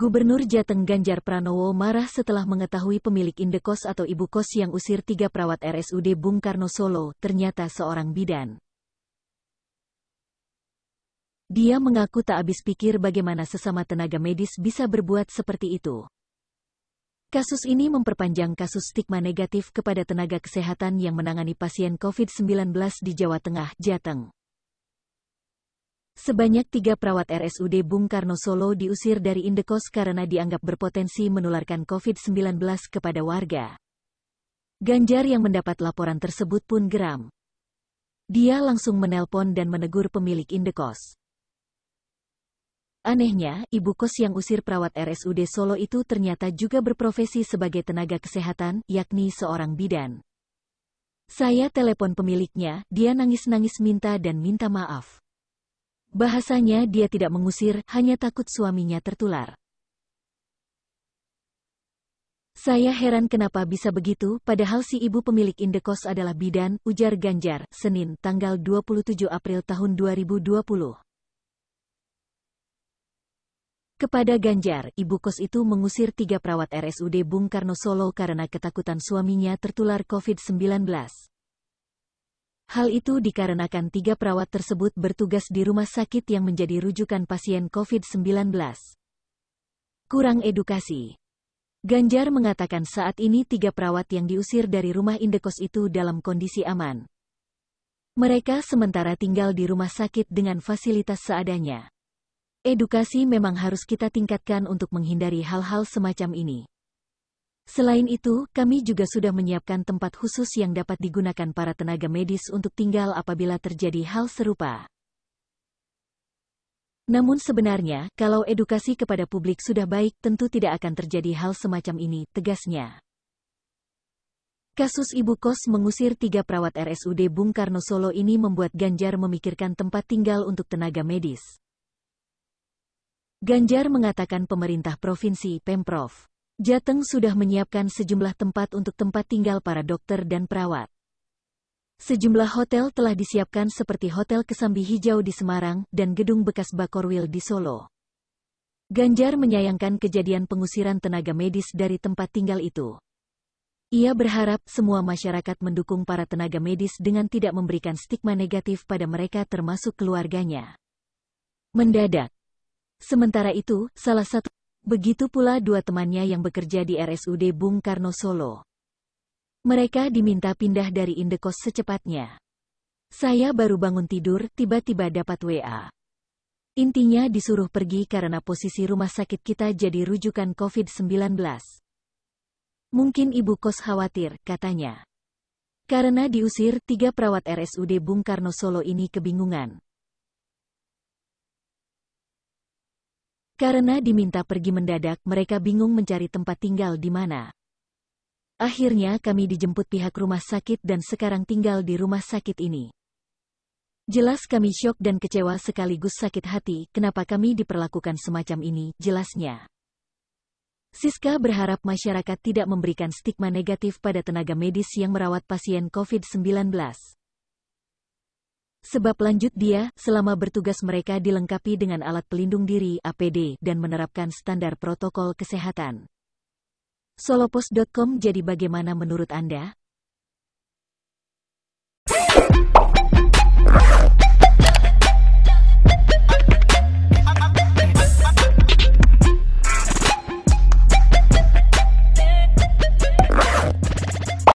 Gubernur Jateng Ganjar Pranowo marah setelah mengetahui pemilik indekos atau ibu kos yang usir tiga perawat RSUD Bung Karno Solo ternyata seorang bidan. Dia mengaku tak habis pikir bagaimana sesama tenaga medis bisa berbuat seperti itu. Kasus ini memperpanjang kasus stigma negatif kepada tenaga kesehatan yang menangani pasien COVID-19 di Jawa Tengah, Jateng. Sebanyak tiga perawat RSUD Bung Karno Solo diusir dari Indekos karena dianggap berpotensi menularkan COVID-19 kepada warga. Ganjar yang mendapat laporan tersebut pun geram. Dia langsung menelpon dan menegur pemilik Indekos. Anehnya, ibu kos yang usir perawat RSUD Solo itu ternyata juga berprofesi sebagai tenaga kesehatan, yakni seorang bidan. Saya telepon pemiliknya, dia nangis-nangis minta dan minta maaf. Bahasanya dia tidak mengusir, hanya takut suaminya tertular. Saya heran kenapa bisa begitu, padahal si ibu pemilik indekos adalah bidan, ujar Ganjar, Senin, tanggal 27 April tahun 2020. Kepada Ganjar, ibu kos itu mengusir tiga perawat RSUD Bung Karno Solo karena ketakutan suaminya tertular COVID-19. Hal itu dikarenakan tiga perawat tersebut bertugas di rumah sakit yang menjadi rujukan pasien COVID-19. Kurang edukasi. Ganjar mengatakan saat ini tiga perawat yang diusir dari rumah indekos itu dalam kondisi aman. Mereka sementara tinggal di rumah sakit dengan fasilitas seadanya. Edukasi memang harus kita tingkatkan untuk menghindari hal-hal semacam ini. Selain itu, kami juga sudah menyiapkan tempat khusus yang dapat digunakan para tenaga medis untuk tinggal apabila terjadi hal serupa. Namun sebenarnya, kalau edukasi kepada publik sudah baik, tentu tidak akan terjadi hal semacam ini, tegasnya. Kasus ibu kos mengusir tiga perawat RSUD Bung Karno Solo ini membuat Ganjar memikirkan tempat tinggal untuk tenaga medis. Ganjar mengatakan pemerintah provinsi Pemprov Jateng sudah menyiapkan sejumlah tempat untuk tempat tinggal para dokter dan perawat. Sejumlah hotel telah disiapkan seperti Hotel Kesambi Hijau di Semarang dan gedung bekas Bakorwil di Solo. Ganjar menyayangkan kejadian pengusiran tenaga medis dari tempat tinggal itu. Ia berharap semua masyarakat mendukung para tenaga medis dengan tidak memberikan stigma negatif pada mereka termasuk keluarganya. Mendadak. Sementara itu, salah satu Begitu pula dua temannya yang bekerja di RSUD Bung Karno Solo. Mereka diminta pindah dari indekos secepatnya. Saya baru bangun tidur, tiba-tiba dapat WA. Intinya disuruh pergi karena posisi rumah sakit kita jadi rujukan COVID-19. Mungkin ibu kos khawatir, katanya. Karena diusir, tiga perawat RSUD Bung Karno Solo ini kebingungan. Karena diminta pergi mendadak, mereka bingung mencari tempat tinggal di mana. Akhirnya kami dijemput pihak rumah sakit dan sekarang tinggal di rumah sakit ini. Jelas kami syok dan kecewa sekaligus sakit hati kenapa kami diperlakukan semacam ini, jelasnya. Siska berharap masyarakat tidak memberikan stigma negatif pada tenaga medis yang merawat pasien COVID-19. Sebab lanjut dia, selama bertugas mereka dilengkapi dengan alat pelindung diri APD dan menerapkan standar protokol kesehatan. Solopos.com jadi bagaimana menurut Anda?